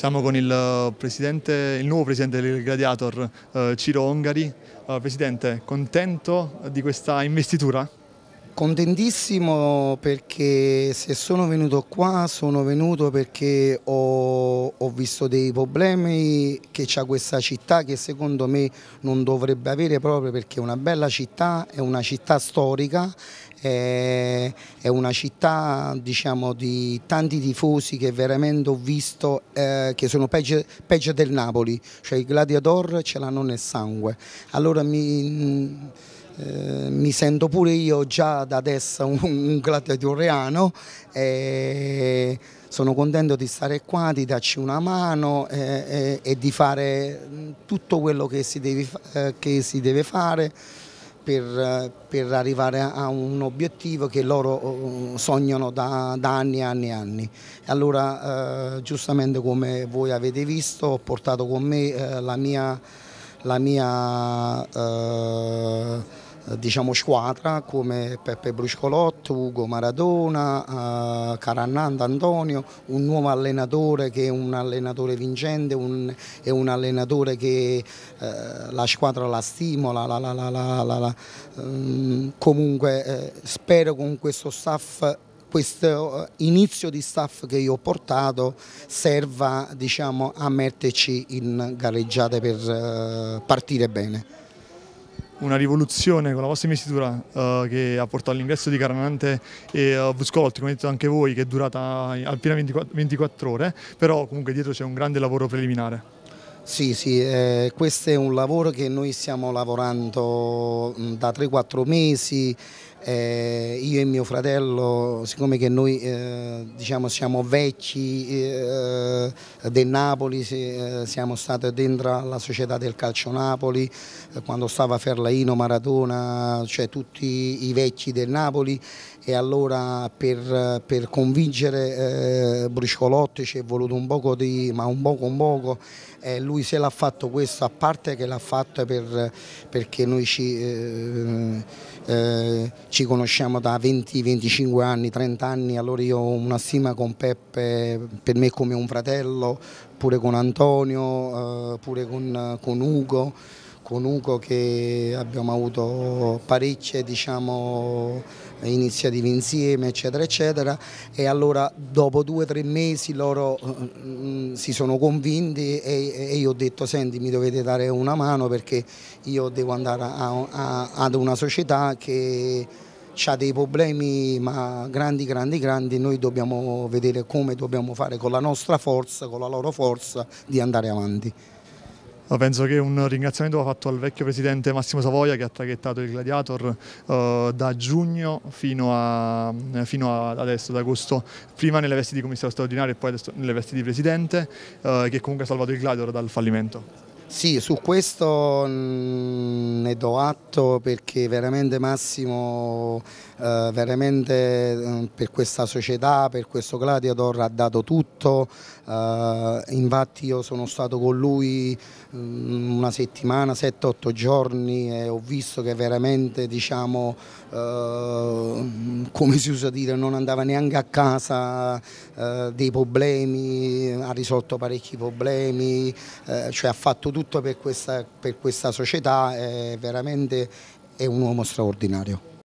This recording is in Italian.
Siamo con il, eh, il, nuovo presidente del Gladiator, eh, Ciro Ongari. Eh, presidente, contento di questa investitura? Contentissimo perché se sono venuto qua sono venuto perché ho, ho visto dei problemi che c'è questa città che secondo me non dovrebbe avere proprio perché è una bella città, è una città storica, è, è una città diciamo, di tanti tifosi che veramente ho visto eh, che sono peggio, peggio, del Napoli, cioè i gladiator ce l'hanno nel sangue. Allora mi eh, mi sento pure io già da adesso un, un gladiatoriano e sono contento di stare qua, di darci una mano e, e, e di fare tutto quello che si deve, eh, che si deve fare per, per, arrivare a un obiettivo che loro oh, sognano da, da anni e anni e anni. Allora eh, giustamente come voi avete visto ho portato con me eh, la mia la mia eh, eh, diciamo, squadra come Peppe Bruscolotto, Ugo Maradona, eh, Carannanda, Antonio, un nuovo allenatore che è un allenatore vincente, un, è un allenatore che eh, la squadra la stimola, la, la, la, um, comunque eh, spero con questo staff questo eh, inizio di staff che io ho portato serva diciamo, a metterci in gareggiate per partire bene una rivoluzione con la vostra investitura eh, che ha portato all'ingresso di Caranante e uh, eh, Vuscolti, come detto anche voi, che è durata appena 24, 24 ore, però comunque dietro c'è un grande lavoro preliminare. Sì, sì, eh, questo è un lavoro che noi stiamo lavorando mm, da 3-4 mesi, eh, io e mio fratello, siccome che noi eh, diciamo siamo vecchi eh, del Napoli, se, eh, siamo stati dentro la società del calcio Napoli, eh, quando stava Ferlaino, Maratona, cioè tutti i vecchi del Napoli e allora per, per convincere eh, Bruscolotti ci è voluto un poco di, ma un poco un poco, lui se l'ha fatto questo a parte che l'ha fatto per, perché noi ci ci conosciamo da 20, 25 anni, 30 anni, allora io ho una stima con Peppe per me come un fratello, pure con Antonio, eh, pure con, con Ugo con Ugo che abbiamo avuto parecchie diciamo, iniziative insieme eccetera eccetera e allora dopo due o tre mesi loro mh, eh, mm, si sono convinti e, e, io ho detto senti mi dovete dare una mano perché io devo andare a, a, ad una società che ha dei problemi ma grandi grandi grandi noi dobbiamo vedere come dobbiamo fare con la nostra forza, con la loro forza di andare avanti penso che un ringraziamento va fatto al vecchio presidente Massimo Savoia che ha traghettato il Gladiator eh, da giugno fino, a, fino a adesso, ad agosto, prima nelle vesti di commissario straordinario e poi adesso nelle vesti di presidente, eh, che comunque ha salvato il Gladiator dal fallimento. Sì, su questo mm, ne do atto perché veramente Massimo eh, veramente mm, per questa società, per questo Gladiator ha dato tutto, eh, infatti io sono stato con lui mm, una settimana, 7-8 giorni e ho visto che veramente diciamo, eh, come si usa dire, non andava neanche a casa eh, dei problemi, ha risolto parecchi problemi, eh, cioè ha fatto tutto per questa, per questa società, veramente è un uomo straordinario.